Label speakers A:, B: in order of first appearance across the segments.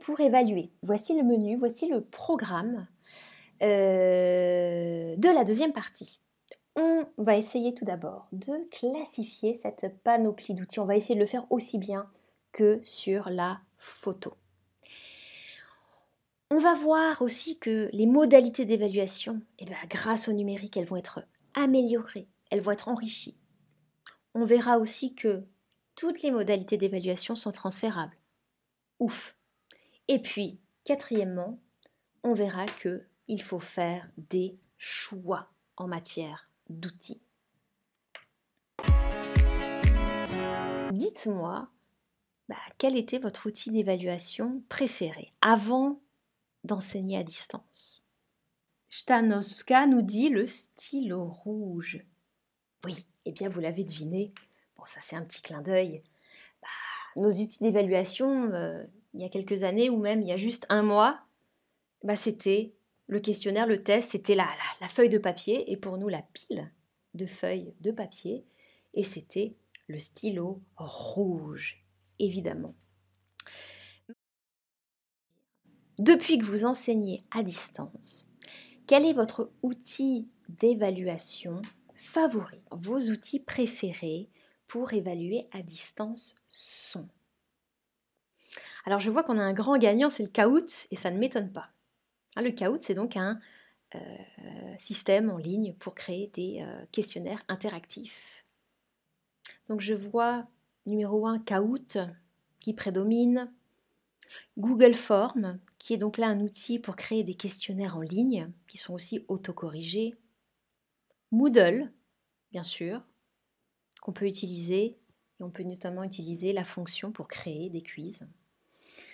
A: pour évaluer. Voici le menu, voici le programme euh, de la deuxième partie. On va essayer tout d'abord de classifier cette panoplie d'outils. On va essayer de le faire aussi bien que sur la photo. On va voir aussi que les modalités d'évaluation, eh ben, grâce au numérique, elles vont être améliorées, elles vont être enrichies. On verra aussi que toutes les modalités d'évaluation sont transférables. Ouf, et puis, quatrièmement, on verra que il faut faire des choix en matière d'outils. Dites-moi, bah, quel était votre outil d'évaluation préféré avant d'enseigner à distance Stanowska nous dit le stylo rouge. Oui, eh bien vous l'avez deviné. Bon, ça c'est un petit clin d'œil. Bah, nos outils d'évaluation, euh, il y a quelques années ou même il y a juste un mois, bah c'était le questionnaire, le test, c'était la, la, la feuille de papier et pour nous la pile de feuilles de papier et c'était le stylo rouge, évidemment. Depuis que vous enseignez à distance, quel est votre outil d'évaluation favori, vos outils préférés pour évaluer à distance sont alors je vois qu'on a un grand gagnant, c'est le Kahoot, et ça ne m'étonne pas. Hein, le Kahoot, c'est donc un euh, système en ligne pour créer des euh, questionnaires interactifs. Donc je vois numéro 1 Kahoot qui prédomine, Google Form qui est donc là un outil pour créer des questionnaires en ligne qui sont aussi autocorrigés, Moodle bien sûr qu'on peut utiliser et on peut notamment utiliser la fonction pour créer des quiz.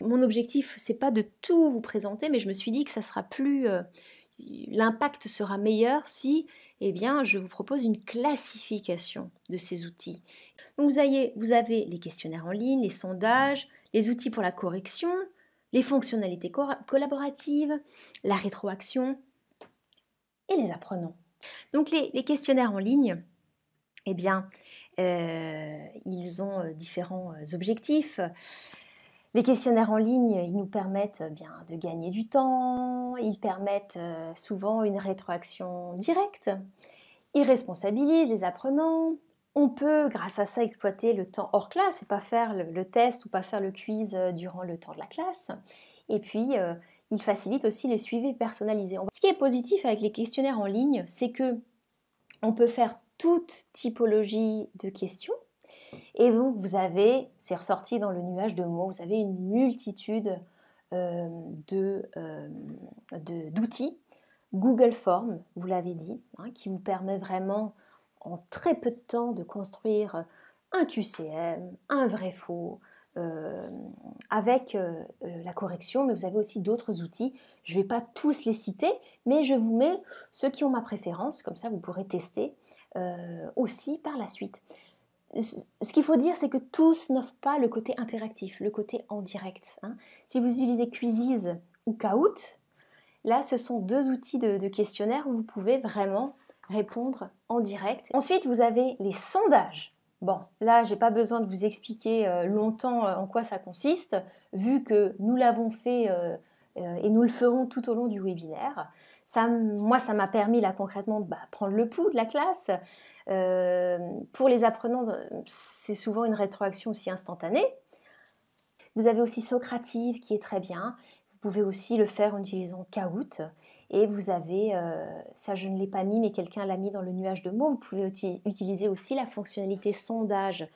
A: Mon objectif, c'est pas de tout vous présenter, mais je me suis dit que ça sera plus. Euh, l'impact sera meilleur si eh bien, je vous propose une classification de ces outils. vous, avez, vous avez les questionnaires en ligne, les sondages, les outils pour la correction, les fonctionnalités collaboratives, la rétroaction et les apprenants. Donc les, questionnaires en ligne, eh bien, euh, ils ont euh, différents objectifs. Les questionnaires en ligne, ils nous permettent eh bien de gagner du temps, ils permettent euh, souvent une rétroaction directe, ils responsabilisent les apprenants. On peut, grâce à ça, exploiter le temps hors classe et pas faire le, test ou pas faire le quiz euh, durant le temps de la classe. Et puis, euh, ils facilitent aussi les suivis personnalisés. Ce qui est positif avec les questionnaires en ligne, c'est que on peut faire toute typologie de questions et donc, vous avez, c'est ressorti dans le nuage de mots, vous avez une multitude euh, euh, d'outils. Google Form, vous l'avez dit, hein, qui vous permet vraiment en très peu de temps de construire un QCM, un vrai faux, euh, avec la correction, mais vous avez aussi d'autres outils. Je ne vais pas tous les citer, mais je vous mets ceux qui ont ma préférence, comme ça vous pourrez tester aussi par la suite ce qu'il faut dire, c'est que tous n'offrent pas le côté interactif, le côté en direct. Hein. Si vous utilisez Quizizz ou Kahoot, là, ce sont deux outils de, questionnaire où vous pouvez vraiment répondre en direct. Ensuite, vous avez les sondages. Bon, là, j'ai pas besoin de vous expliquer euh, longtemps euh, en quoi ça consiste, vu que nous l'avons fait euh, et nous le ferons tout au long du webinaire. Ça, moi, ça m'a permis là concrètement de bah, prendre le pouls de la classe, euh, pour les apprenants, bah, c'est souvent une rétroaction aussi instantanée. Vous avez aussi Socrative qui est très bien. Vous pouvez aussi le faire en utilisant Kahoot. Et vous avez, euh, ça je ne l'ai pas mis, mais quelqu'un l'a mis dans le nuage de mots. Vous pouvez utiliser aussi la fonctionnalité sondage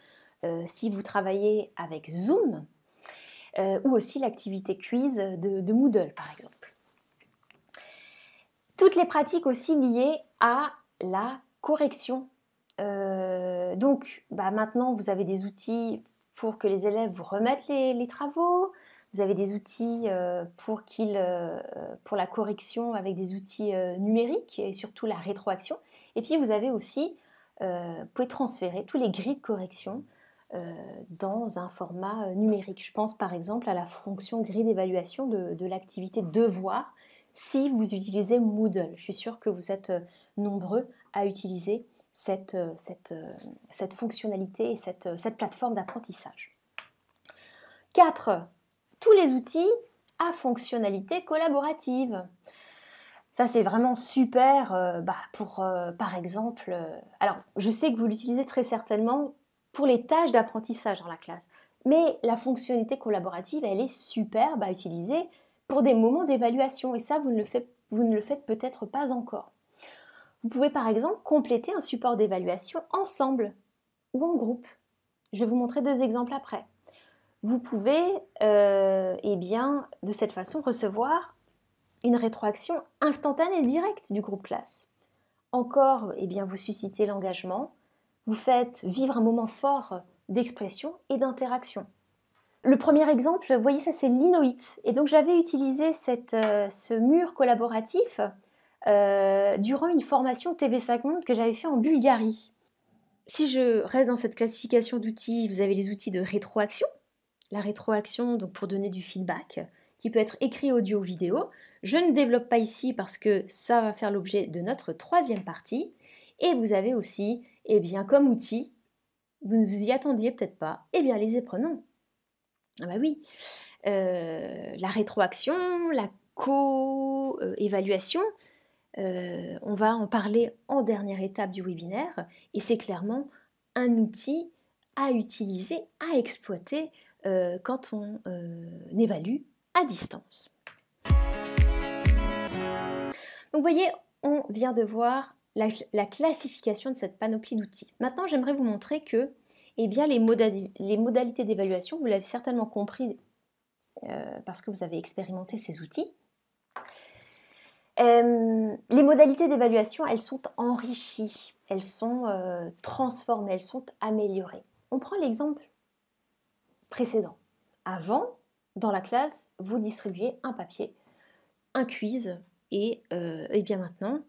A: euh, si vous travaillez avec Zoom ou aussi l'activité quiz de, de Moodle par exemple. Toutes les pratiques aussi liées à la correction euh, donc, bah maintenant, vous avez des outils pour que les élèves vous remettent les, travaux. Vous avez des outils euh, pour, qu'ils, euh, pour la correction avec des outils numériques et surtout la rétroaction. Et puis, vous avez aussi, vous pouvez transférer tous les grilles de correction dans un format numérique. Je pense par exemple à la fonction grille d'évaluation de, de l'activité devoir si vous utilisez Moodle. Je suis sûre que vous êtes nombreux à utiliser cette, euh, euh, cette, fonctionnalité et cette, euh, plateforme d'apprentissage. 4. Tous les outils à fonctionnalité collaborative. Ça, c'est vraiment super bah, pour, par exemple, alors je sais que vous l'utilisez très certainement pour les tâches d'apprentissage dans la classe, mais la fonctionnalité collaborative, elle est super à utiliser pour des moments d'évaluation, et ça, vous ne le vous ne le faites peut-être pas encore. Vous pouvez par exemple compléter un support d'évaluation ensemble ou en groupe. Je vais vous montrer deux exemples après. Vous pouvez, euh, eh bien, de cette façon, recevoir une rétroaction instantanée et directe du groupe classe. Encore, et eh bien, vous suscitez l'engagement, vous faites vivre un moment fort d'expression et d'interaction. Le premier exemple, vous voyez ça c'est l'inoïde. Et donc j'avais utilisé euh, ce mur collaboratif euh, durant une formation TV5 Monde que j'avais fait en Bulgarie. Si je reste dans cette classification d'outils, vous avez les outils de rétroaction. La rétroaction, donc pour donner du feedback, qui peut être écrit audio vidéo. Je ne développe pas ici parce que ça va faire l'objet de notre troisième partie. Et vous avez aussi, eh bien, comme outil, vous ne vous y attendiez peut-être pas, eh bien, les éprenons. Ah bah oui, euh, la rétroaction, la co-évaluation, euh, euh, on va en parler en dernière étape du webinaire et c'est clairement un outil à utiliser, à exploiter euh, quand on euh, évalue à distance. Donc vous voyez, on vient de voir la, classification de cette panoplie d'outils. Maintenant, j'aimerais vous montrer que eh bien, les modalités d'évaluation, vous l'avez certainement compris parce que vous avez expérimenté ces outils, euh, les modalités d'évaluation, elles sont enrichies, elles sont euh, transformées, elles sont améliorées. On prend l'exemple précédent. Avant, dans la classe, vous distribuez un papier, un quiz, et, euh, et bien maintenant,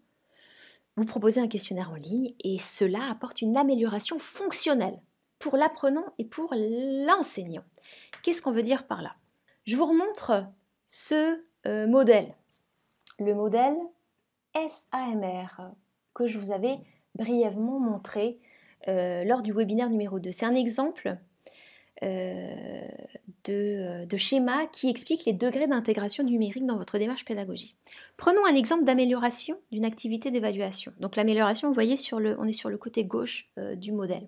A: vous proposez un questionnaire en ligne, et cela apporte une amélioration fonctionnelle pour l'apprenant et pour l'enseignant. Qu'est-ce qu'on veut dire par là Je vous remontre ce modèle le modèle SAMR que je vous avais brièvement montré euh, lors du webinaire numéro 2. C'est un exemple euh, euh, de, schéma qui explique les degrés d'intégration numérique dans votre démarche pédagogique. Prenons un exemple d'amélioration d'une activité d'évaluation. Donc l'amélioration, vous voyez, sur le, on est sur le côté gauche du modèle.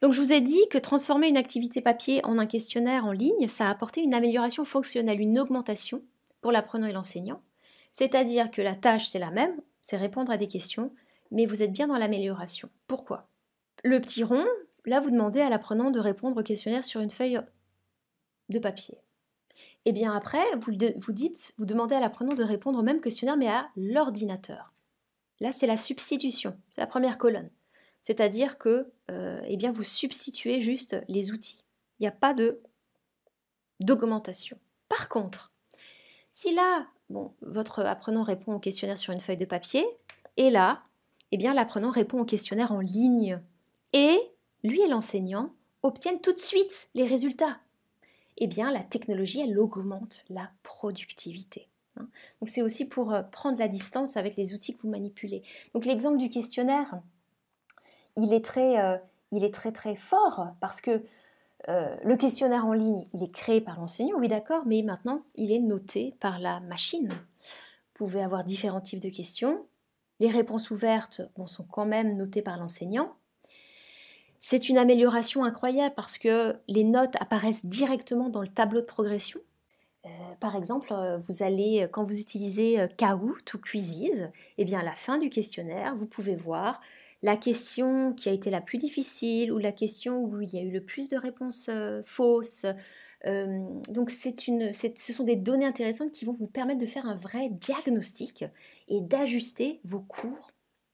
A: Donc je vous ai dit que transformer une activité papier en un questionnaire en ligne, ça a apporté une amélioration fonctionnelle, une augmentation pour l'apprenant et l'enseignant. C'est-à-dire que la tâche, c'est la même, c'est répondre à des questions, mais vous êtes bien dans l'amélioration. Pourquoi Le petit rond, là, vous demandez à l'apprenant de répondre au questionnaire sur une feuille de papier. Et eh bien après, vous, vous dites, vous demandez à l'apprenant de répondre au même questionnaire, mais à l'ordinateur. Là, c'est la substitution, c'est la première colonne. C'est-à-dire que euh, eh bien, vous substituez juste les outils. Il n'y a pas de d'augmentation. Par contre, si là, votre apprenant répond au questionnaire sur une feuille de papier, et là, eh bien, l'apprenant répond au questionnaire en ligne. Et lui et l'enseignant obtiennent tout de suite les résultats. Eh bien, la technologie, elle augmente la productivité. Hein. Donc, c'est aussi pour euh, prendre la distance avec les outils que vous manipulez. Donc, l'exemple du questionnaire, il est très, euh, il est très, très fort parce que euh, le questionnaire en ligne, il est créé par l'enseignant, oui d'accord, mais maintenant, il est noté par la machine. Vous pouvez avoir différents types de questions. Les réponses ouvertes bon, sont quand même notées par l'enseignant. C'est une amélioration incroyable parce que les notes apparaissent directement dans le tableau de progression. Euh, par exemple, euh, vous allez, quand vous utilisez Kahoot ou Quizizz, eh bien à la fin du questionnaire, vous pouvez voir la question qui a été la plus difficile ou la question où il y a eu le plus de réponses euh, fausses. Euh, donc donc une, ce sont des données intéressantes qui vont vous permettre de faire un vrai diagnostic et d'ajuster vos cours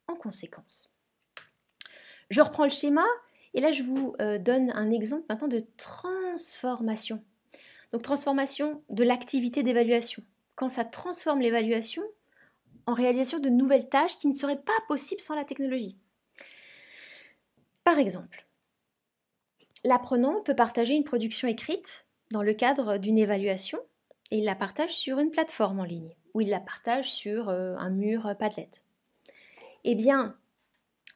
A: en conséquence. Je reprends le schéma et là je vous euh, donne un exemple maintenant de transformation. Donc transformation de l'activité d'évaluation. Quand ça transforme l'évaluation en réalisation de nouvelles tâches qui ne seraient pas possibles sans la technologie. Par exemple, l'apprenant peut partager une production écrite dans le cadre d'une évaluation et il la partage sur une plateforme en ligne ou il la partage sur euh, un mur euh, Padlet. Eh bien,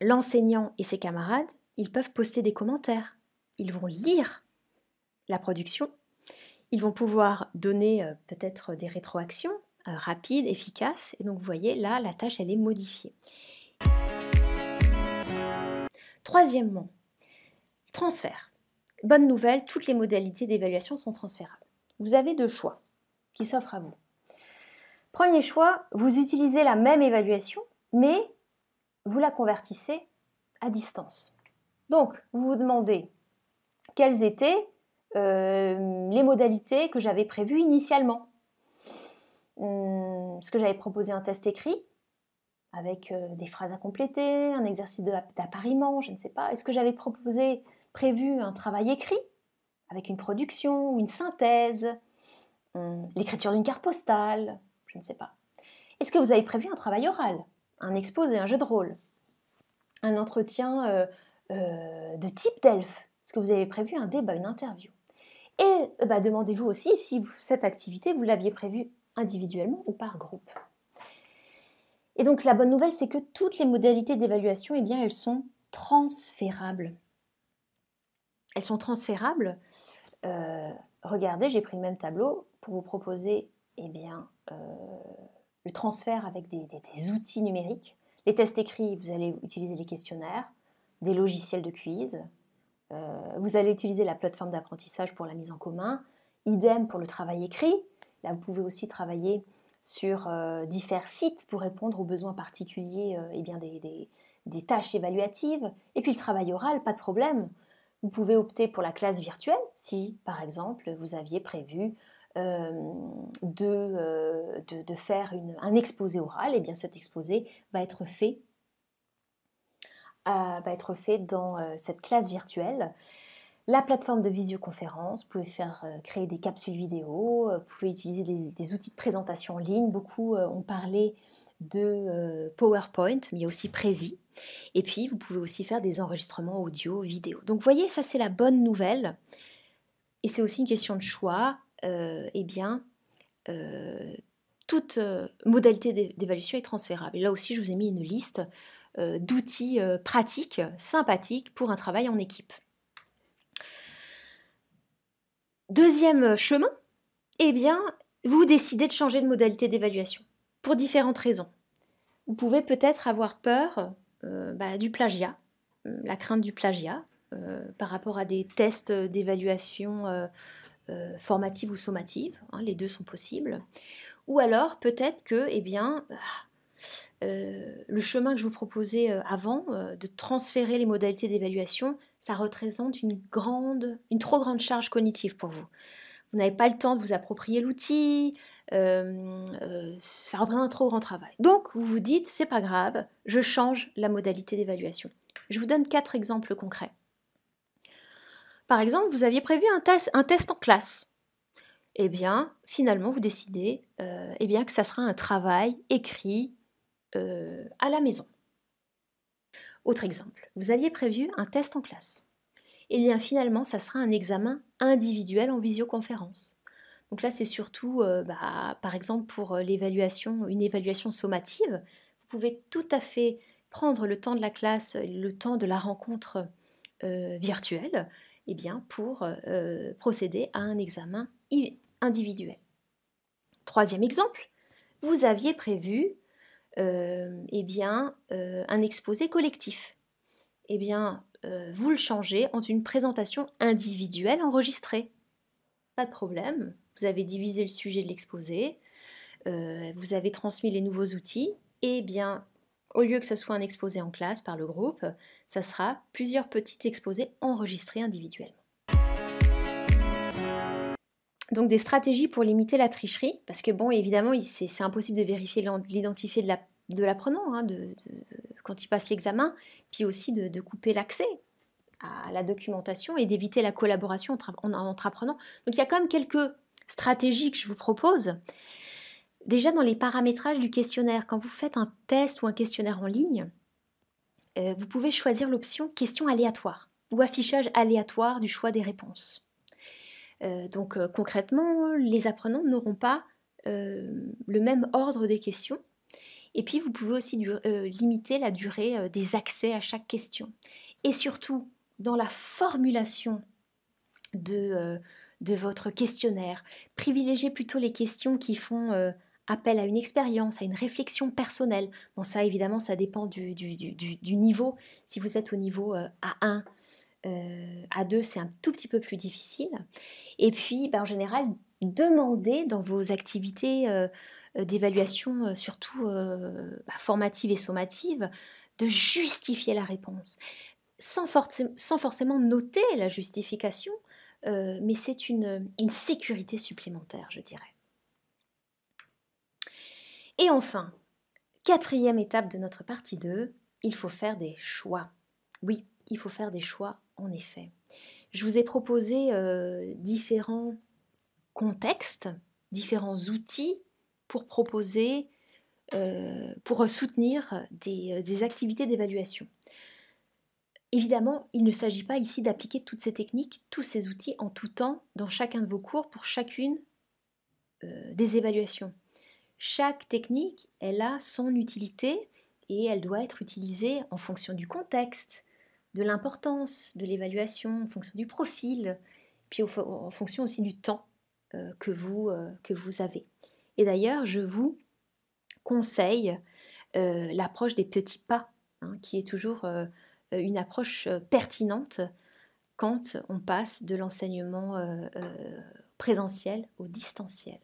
A: l'enseignant et ses camarades, ils peuvent poster des commentaires, ils vont lire la production, ils vont pouvoir donner euh, peut-être des rétroactions rapides, efficaces, et donc vous voyez là, la tâche, elle est modifiée. Troisièmement, transfert. Bonne nouvelle, toutes les modalités d'évaluation sont transférables. Vous avez deux choix qui s'offrent à vous. Premier choix, vous utilisez la même évaluation, mais vous la convertissez à distance. Donc, vous vous demandez quelles étaient euh, les modalités que j'avais prévues initialement. Hmm, ce que j'avais proposé un test écrit avec euh, des phrases à compléter, un exercice d'appariement, je ne sais pas. Est-ce que j'avais proposé, prévu un travail écrit avec une production une synthèse, hum, l'écriture d'une carte postale, je ne sais pas. Est-ce que vous avez prévu un travail oral, un exposé, un jeu de rôle, un entretien euh, euh, de type DELF Est-ce que vous avez prévu un débat, une interview Et bah, demandez-vous aussi si cette activité, vous l'aviez prévue individuellement ou par groupe. Et donc la bonne nouvelle, c'est que toutes les modalités d'évaluation, eh bien, elles sont transférables. Elles sont transférables. Euh, regardez, j'ai pris le même tableau pour vous proposer eh bien, euh, le transfert avec des, outils numériques. Les tests écrits, vous allez utiliser les questionnaires, des logiciels de quiz, euh, vous allez utiliser la plateforme d'apprentissage pour la mise en commun. Idem pour le travail écrit. Là, vous pouvez aussi travailler sur euh, différents sites pour répondre aux besoins particuliers et euh, eh bien des, tâches évaluatives. Et puis le travail oral, pas de problème. Vous pouvez opter pour la classe virtuelle si, par exemple, vous aviez prévu euh, de, de, faire une, un exposé oral. Et eh bien cet exposé va être fait, va être fait dans cette classe virtuelle la plateforme de visioconférence, vous pouvez faire euh, créer des capsules vidéo, euh, vous pouvez utiliser des, outils de présentation en ligne. Beaucoup euh, ont parlé de PowerPoint, mais il y a aussi Prezi. Et puis, vous pouvez aussi faire des enregistrements audio, vidéo. Donc, vous voyez, ça, c'est la bonne nouvelle. Et c'est aussi une question de choix. eh bien, toute modalité d'évaluation est transférable. Et là aussi, je vous ai mis une liste d'outils pratiques, sympathiques pour un travail en équipe. Deuxième euh, chemin, eh bien, vous décidez de changer de modalité d'évaluation pour différentes raisons. Vous pouvez peut-être avoir peur euh, bah, du plagiat, euh, la crainte du plagiat par rapport à des tests d'évaluation formative ou sommative, hein, les deux sont possibles. Ou alors peut-être que, eh bien, le chemin que je vous proposais avant, de transférer les modalités d'évaluation, ça représente une grande, une trop grande charge cognitive pour vous. Vous n'avez pas le temps de vous approprier l'outil, euh, euh, ça représente un trop grand travail. Donc vous vous dites, c'est pas grave, je change la modalité d'évaluation. Je vous donne quatre exemples concrets. Par exemple, vous aviez prévu un test, en classe. Eh bien, finalement, vous décidez euh, eh bien, que ça sera un travail écrit à la maison. Autre exemple, vous aviez prévu un test en classe. Et eh bien finalement, ça sera un examen individuel en visioconférence. Donc là, c'est surtout, euh, bah, par exemple, pour euh, l'évaluation, une évaluation sommative. Vous pouvez tout à fait prendre le temps de la classe, le temps de la rencontre euh, virtuelle, et eh bien, pour procéder à un examen individuel. Troisième exemple, vous aviez prévu euh, eh bien, euh, un exposé collectif. Eh bien, euh, vous le changez en une présentation individuelle enregistrée. Pas de problème, vous avez divisé le sujet de l'exposé, vous avez transmis les nouveaux outils, et eh bien, au lieu que ce soit un exposé en classe par le groupe, ça sera plusieurs petits exposés enregistrés individuellement. Donc des stratégies pour limiter la tricherie, parce que bon, évidemment, c'est impossible de vérifier l'identité de l'apprenant hein, quand il passe l'examen, puis aussi de, couper l'accès à la documentation et d'éviter la collaboration entre, entre apprenants. Donc il y a quand même quelques stratégies que je vous propose. Déjà dans les paramétrages du questionnaire, quand vous faites un test ou un questionnaire en ligne, euh, vous pouvez choisir l'option question aléatoire ou affichage aléatoire du choix des réponses. Euh, donc euh, concrètement, les apprenants n'auront pas euh, le même ordre des questions. Et puis, vous pouvez aussi limiter la durée des accès à chaque question. Et surtout, dans la formulation de, votre questionnaire, privilégiez plutôt les questions qui font appel à une expérience, à une réflexion personnelle. Bon, ça, évidemment, ça dépend du, du niveau. Si vous êtes au niveau A1, euh, à deux, c'est un tout petit peu plus difficile. Et puis, ben, en général, demandez dans vos activités euh, euh, d'évaluation, surtout bah, formative et sommative, de justifier la réponse. Sans, forcément noter la justification, mais c'est une, une sécurité supplémentaire, je dirais. Et enfin, quatrième étape de notre partie 2, il faut faire des choix. Oui, il faut faire des choix en effet. Je vous ai proposé euh, différents contextes, différents outils pour proposer, euh, pour soutenir euh, des, activités d'évaluation. Évidemment, il ne s'agit pas ici d'appliquer toutes ces techniques, tous ces outils en tout temps dans chacun de vos cours pour chacune des évaluations. Chaque technique, elle a son utilité et elle doit être utilisée en fonction du contexte, de l'importance de l'évaluation, en fonction du profil, puis en fonction aussi du temps euh, que, vous, euh, que vous avez. Et d'ailleurs, je vous conseille euh, l'approche des petits pas, hein, qui est toujours une approche pertinente quand on passe de l'enseignement présentiel au distanciel.